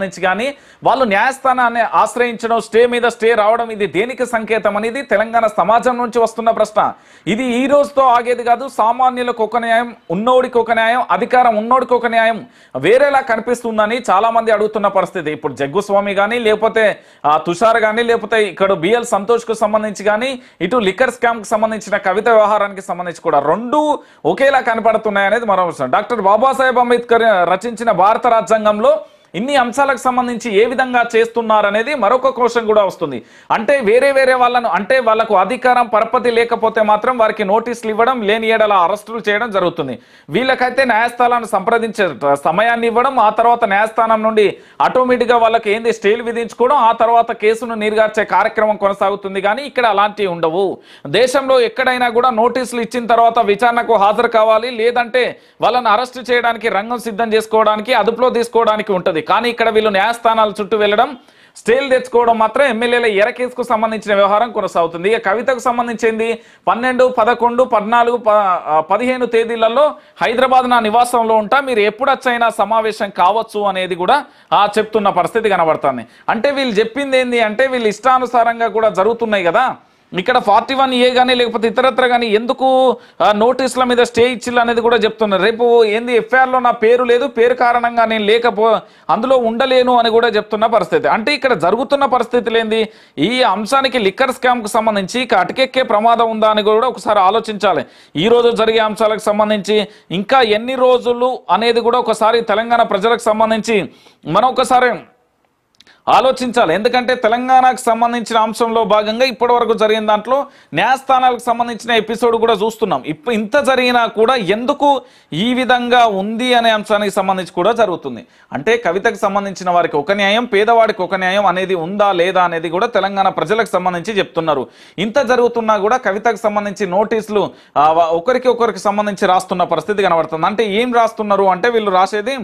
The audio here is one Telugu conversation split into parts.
నుంచి కానీ వాళ్ళు న్యాయస్థానాన్ని ఆశ్రయించడం స్టే మీద స్టే రావడం ఇది దేనికి సంకేతం అనేది తెలంగాణ సమాజం నుంచి వస్తున్న ప్రశ్న ఇది ఈ రోజుతో ఆగేది కాదు సామాన్యులకు ఒక న్యాయం ఉన్నోడికి ఒక న్యాయం అధికారం ఉన్నోడికి ఒక న్యాయం వేరేలా కనిపిస్తుందని చాలా మంది అడుగుతున్న పరిస్థితి ఇప్పుడు జగ్గుస్వామి కానీ లేకపోతే తుషార్ కానీ లేకపోతే ఇక్కడ బిఎల్ సంతోష్కు సంబంధించి కానీ ఇటు లిక్కర్ స్కామ్కి సంబంధించిన కవిత వ్యవహారానికి సంబంధించి కూడా రెండు ఒకేలా కనపడుతున్నాయనేది మరో డాక్టర్ బాబాసాహెబ్ అంబేద్కర్ రచించిన భారత రాజ్యాంగంలో ఇన్ని అంశాలకు సంబంధించి ఏ విధంగా చేస్తున్నారనేది మరొక క్వశ్చన్ కూడా వస్తుంది అంటే వేరే వేరే వాళ్ళను అంటే వాళ్ళకు అధికారం పరపతి లేకపోతే మాత్రం వారికి నోటీసులు ఇవ్వడం లేని ఏడల అరెస్టులు చేయడం జరుగుతుంది వీళ్ళకైతే న్యాయస్థానాన్ని సంప్రదించే సమయాన్ని ఇవ్వడం ఆ తర్వాత న్యాయస్థానం నుండి ఆటోమేటిక్గా వాళ్ళకి ఏంది స్టేలు విధించుకోవడం ఆ తర్వాత కేసును నీరుగార్చే కార్యక్రమం కొనసాగుతుంది కానీ ఇక్కడ అలాంటివి ఉండవు దేశంలో ఎక్కడైనా కూడా నోటీసులు ఇచ్చిన తర్వాత విచారణకు హాజరు కావాలి లేదంటే వాళ్ళని అరెస్ట్ చేయడానికి రంగం సిద్ధం చేసుకోవడానికి అదుపులో తీసుకోవడానికి ఉంటుంది ఉంది కానీ ఇక్కడ వీళ్ళు న్యాయస్థానాల చుట్టూ వెళ్ళడం స్టేలు తెచ్చుకోవడం మాత్రం ఎమ్మెల్యేల ఎరకేసుకు సంబంధించిన వ్యవహారం కొనసాగుతుంది ఇక కవితకు సంబంధించింది పన్నెండు పదకొండు పద్నాలుగు పదిహేను తేదీలలో హైదరాబాద్ నా నివాసంలో ఉంటా మీరు ఎప్పుడొచ్చైనా సమావేశం కావచ్చు అనేది కూడా ఆ చెప్తున్న పరిస్థితి కనబడుతుంది అంటే వీళ్ళు చెప్పింది ఏంది అంటే వీళ్ళు ఇష్టానుసారంగా కూడా జరుగుతున్నాయి కదా ఇక్కడ ఫార్టీ వన్ ఏ కానీ లేకపోతే ఇతరత్ర కానీ ఎందుకు నోటీసుల మీద స్టే ఇచ్చిల్ అనేది కూడా చెప్తున్నారు రేపు ఏంది ఎఫ్ఐఆర్లో నా పేరు లేదు పేరు కారణంగా నేను లేకపో అందులో ఉండలేను అని కూడా చెప్తున్న పరిస్థితి అంటే ఇక్కడ జరుగుతున్న పరిస్థితులు ఏంది ఈ అంశానికి లిక్కర్ స్కామ్కి సంబంధించి ఇక అటకెక్కే ప్రమాదం ఉందా అని కూడా ఒకసారి ఆలోచించాలి ఈ రోజు జరిగే అంశాలకు సంబంధించి ఇంకా ఎన్ని రోజులు అనేది కూడా ఒకసారి తెలంగాణ ప్రజలకు సంబంధించి మనం ఒకసారి ఆలోచించాలి ఎందుకంటే తెలంగాణకు సంబంధించిన అంశంలో భాగంగా ఇప్పటి వరకు జరిగిన దాంట్లో న్యాయస్థానాలకు సంబంధించిన ఎపిసోడ్ కూడా చూస్తున్నాం ఇప్పుడు ఇంత జరిగినా కూడా ఎందుకు ఈ విధంగా ఉంది అనే అంశానికి సంబంధించి కూడా జరుగుతుంది అంటే కవితకు సంబంధించిన వారికి ఒక న్యాయం పేదవాడికి ఒక న్యాయం అనేది ఉందా లేదా అనేది కూడా తెలంగాణ ప్రజలకు సంబంధించి చెప్తున్నారు ఇంత జరుగుతున్నా కూడా కవితకు సంబంధించి నోటీసులు ఒకరికి ఒకరికి సంబంధించి రాస్తున్న పరిస్థితి కనబడుతుంది అంటే ఏం రాస్తున్నారు అంటే వీళ్ళు రాసేది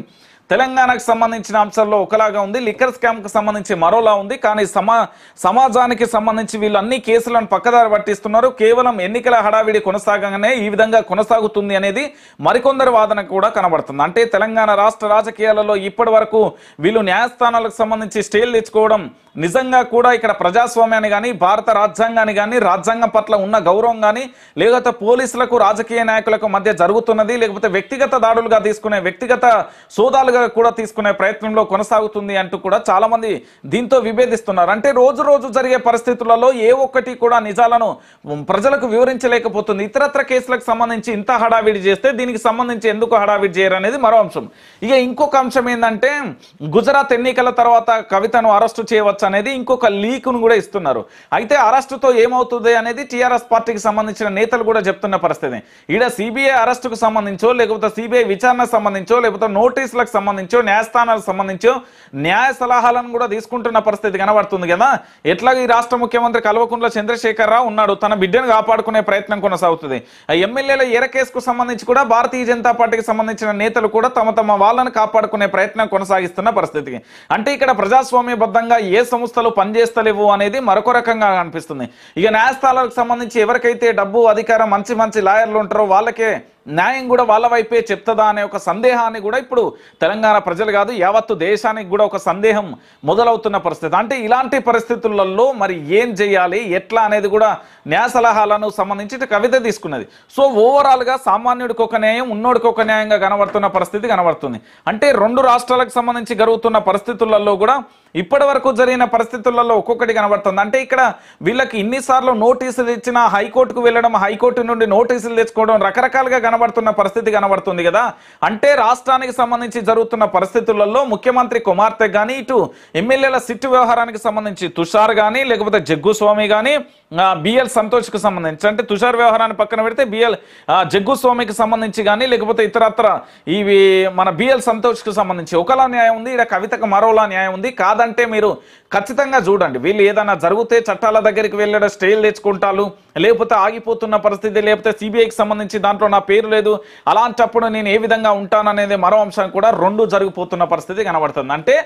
తెలంగాణకు సంబంధించిన అంశాల్లో ఒకలాగా ఉంది లిక్కర్ స్కామ్కు సంబంధించి మరోలా ఉంది కానీ సమా సమాజానికి సంబంధించి వీళ్ళు అన్ని కేసులను పక్కదారి పట్టిస్తున్నారు కేవలం ఎన్నికల హడావిడి కొనసాగంగానే ఈ విధంగా కొనసాగుతుంది అనేది మరికొందరు వాదన కూడా కనబడుతుంది అంటే తెలంగాణ రాష్ట్ర రాజకీయాలలో ఇప్పటి వరకు వీళ్ళు న్యాయస్థానాలకు సంబంధించి స్టేలు తెచ్చుకోవడం నిజంగా కూడా ఇక్కడ ప్రజాస్వామ్యాన్ని కానీ భారత రాజ్యాంగాన్ని కానీ రాజ్యాంగం పట్ల ఉన్న గౌరవం కానీ లేకపోతే పోలీసులకు రాజకీయ నాయకులకు మధ్య జరుగుతున్నది లేకపోతే వ్యక్తిగత దాడులుగా తీసుకునే వ్యక్తిగత సోదాలుగా దిశగా కూడా తీసుకునే ప్రయత్నంలో కొనసాగుతుంది అంటూ కూడా చాలా మంది దీంతో విభేదిస్తున్నారు అంటే రోజు రోజు జరిగే పరిస్థితులలో ఏ ఒక్కటి కూడా నిజాలను ప్రజలకు వివరించలేకపోతుంది ఇతరత్ర కేసులకు సంబంధించి ఇంత హడావిడి చేస్తే దీనికి సంబంధించి ఎందుకు హడావిడి చేయరు అనేది మరో అంశం ఇక ఇంకొక అంశం ఏంటంటే గుజరాత్ ఎన్నికల తర్వాత కవితను అరెస్టు చేయవచ్చు అనేది ఇంకొక లీక్ను కూడా ఇస్తున్నారు అయితే అరెస్టుతో ఏమవుతుంది అనేది టీఆర్ఎస్ పార్టీకి సంబంధించిన నేతలు కూడా చెప్తున్న పరిస్థితి ఈడ సిబిఐ అరెస్టుకు సంబంధించో లేకపోతే సిబిఐ విచారణకు సంబంధించో లేకపోతే నోటీసులకు సంబంధించి సంబంధించి న్యాయస్థానాలకు సంబంధించి న్యాయ సలహాలను కూడా తీసుకుంటున్న పరిస్థితి కనబడుతుంది కదా ఎట్లా ఈ రాష్ట్ర ముఖ్యమంత్రి కల్వకుంట్ల చంద్రశేఖరరావు ఉన్నాడు తన బిడ్డను కాపాడుకునే ప్రయత్నం కొనసాగుతుంది ఎమ్మెల్యేల కేసుకు సంబంధించి కూడా భారతీయ జనతా పార్టీకి సంబంధించిన నేతలు కూడా తమ తమ వాళ్ళను కాపాడుకునే ప్రయత్నం కొనసాగిస్తున్న పరిస్థితి అంటే ఇక్కడ ప్రజాస్వామ్యబద్ధంగా ఏ సంస్థలు పనిచేస్తలేవు అనేది మరొక రకంగా అనిపిస్తుంది ఇక న్యాయస్థానాలకు సంబంధించి ఎవరికైతే డబ్బు అధికారం మంచి మంచి లాయర్లు ఉంటారో వాళ్ళకే న్యాయం కూడా వాళ్ళ వైపే చెప్తుందా అనే ఒక సందేహాన్ని కూడా ఇప్పుడు తెలంగాణ ప్రజలు కాదు యావత్తు దేశానికి కూడా ఒక సందేహం మొదలవుతున్న పరిస్థితి అంటే ఇలాంటి పరిస్థితులలో మరి ఏం చేయాలి ఎట్లా అనేది కూడా న్యాయ సలహాలను సంబంధించి కవిత తీసుకున్నది సో ఓవరాల్గా సామాన్యుడికి ఒక న్యాయం ఉన్నోడికి ఒక న్యాయంగా కనబడుతున్న పరిస్థితి కనబడుతుంది అంటే రెండు రాష్ట్రాలకు సంబంధించి జరుగుతున్న పరిస్థితులలో కూడా ఇప్పటి వరకు జరిగిన పరిస్థితులలో ఒక్కొక్కటి కనబడుతుంది అంటే ఇక్కడ వీళ్ళకి ఇన్నిసార్లు నోటీసులు ఇచ్చిన హైకోర్టుకు వెళ్ళడం హైకోర్టు నుండి నోటీసులు తెచ్చుకోవడం రకరకాలుగా కనబడుతున్న పరిస్థితి కనబడుతుంది కదా అంటే రాష్ట్రానికి సంబంధించి జరుగుతున్న పరిస్థితులలో ముఖ్యమంత్రి కుమార్తె కానీ ఇటు ఎమ్మెల్యేల సిట్టు వ్యవహారానికి సంబంధించి తుషార్ కానీ లేకపోతే జగ్గుస్వామి కానీ బిఎల్ సంతోష్కి సంబంధించి అంటే తుషార్ వ్యవహారాన్ని పక్కన పెడితే బిఎల్ స్వామికి సంబంధించి కానీ లేకపోతే ఇతరత్ర ఇవి మన బిఎల్ సంతోష్కి సంబంధించి ఒకలా న్యాయం ఉంది ఇక కవితకు మరోలా న్యాయం ఉంది కాదంటే మీరు ఖచ్చితంగా చూడండి వీళ్ళు ఏదైనా జరిగితే చట్టాల దగ్గరికి వెళ్ళడం స్టేలు తెచ్చుకుంటారు లేకపోతే ఆగిపోతున్న పరిస్థితి లేకపోతే సిబిఐకి సంబంధించి దాంట్లో నా పేరు లేదు అలాంటప్పుడు నేను ఏ విధంగా ఉంటాననేది మరో అంశం కూడా రెండు జరిగిపోతున్న పరిస్థితి కనబడుతుంది అంటే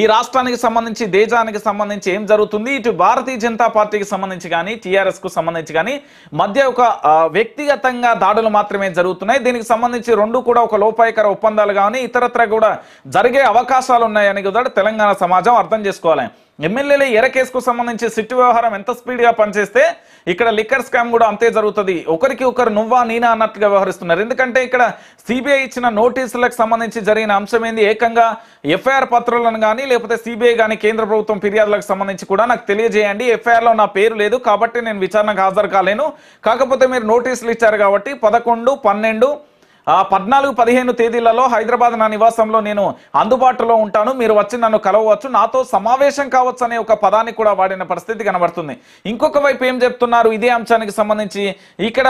ఈ రాష్ట్రానికి సంబంధించి దేశానికి సంబంధించి ఏం జరుగుతుంది ఇటు భారతీయ జనతా పార్టీకి సంబంధించి కానీ కానీ కు సంబంధించి కానీ మధ్య ఒక వ్యక్తిగతంగా దాడులు మాత్రమే జరుగుతున్నాయి దీనికి సంబంధించి రెండు కూడా ఒక లోపాయకర ఒప్పందాలు కానీ ఇతరత్ర కూడా జరిగే అవకాశాలు ఉన్నాయని కూడా తెలంగాణ సమాజం అర్థం చేసుకోవాలి ఎమ్మెల్యేల కేసుకు సంబంధించి సిట్టు వ్యవహారం ఎంత స్పీడ్గా పనిచేస్తే ఇక్కడ లిక్కర్ స్కామ్ కూడా అంతే జరుగుతుంది ఒకరికి ఒకరు నువ్వా నీనా అన్నట్లుగా వ్యవహరిస్తున్నారు ఎందుకంటే ఇక్కడ సిబిఐ ఇచ్చిన నోటీసులకు సంబంధించి జరిగిన అంశం ఏంది ఏకంగా ఎఫ్ఐఆర్ పత్రాలను కానీ లేకపోతే సిబిఐ కానీ కేంద్ర ప్రభుత్వం ఫిర్యాదులకు సంబంధించి కూడా నాకు తెలియజేయండి ఎఫ్ఐఆర్లో నా పేరు లేదు కాబట్టి నేను విచారణకు హాజరు కాలేను కాకపోతే మీరు నోటీసులు ఇచ్చారు కాబట్టి పదకొండు పన్నెండు పద్నాలుగు పదిహేను తేదీలలో హైదరాబాద్ నా నివాసంలో నేను అందుబాటులో ఉంటాను మీరు వచ్చి నన్ను కలవచ్చు నాతో సమావేశం కావచ్చు అనే ఒక పదాన్ని కూడా వాడిన పరిస్థితి కనబడుతుంది ఇంకొక వైపు ఏం చెప్తున్నారు ఇదే అంశానికి సంబంధించి ఇక్కడ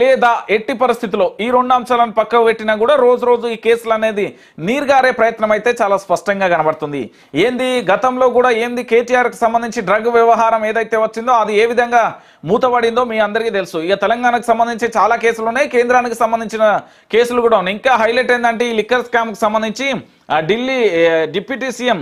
లేదా ఎట్టి పరిస్థితిలో ఈ రెండు అంశాలను పక్కకు పెట్టినా కూడా రోజు రోజు ఈ కేసులు అనేది నీరుగారే ప్రయత్నం అయితే చాలా స్పష్టంగా కనబడుతుంది ఏంది గతంలో కూడా ఏంది కేటీఆర్కి సంబంధించి డ్రగ్ వ్యవహారం ఏదైతే వచ్చిందో అది ఏ విధంగా మూతబడిందో మీ అందరికీ తెలుసు ఇక తెలంగాణకు సంబంధించి చాలా కేసులు ఉన్నాయి కేంద్రానికి సంబంధించిన కేసులు కూడా ఉన్నాయి ఇంకా హైలైట్ ఏంటంటే ఈ లిక్కర్ స్కామ్ కు సంబంధించి ఢిల్లీ డిప్యూటీ సీఎం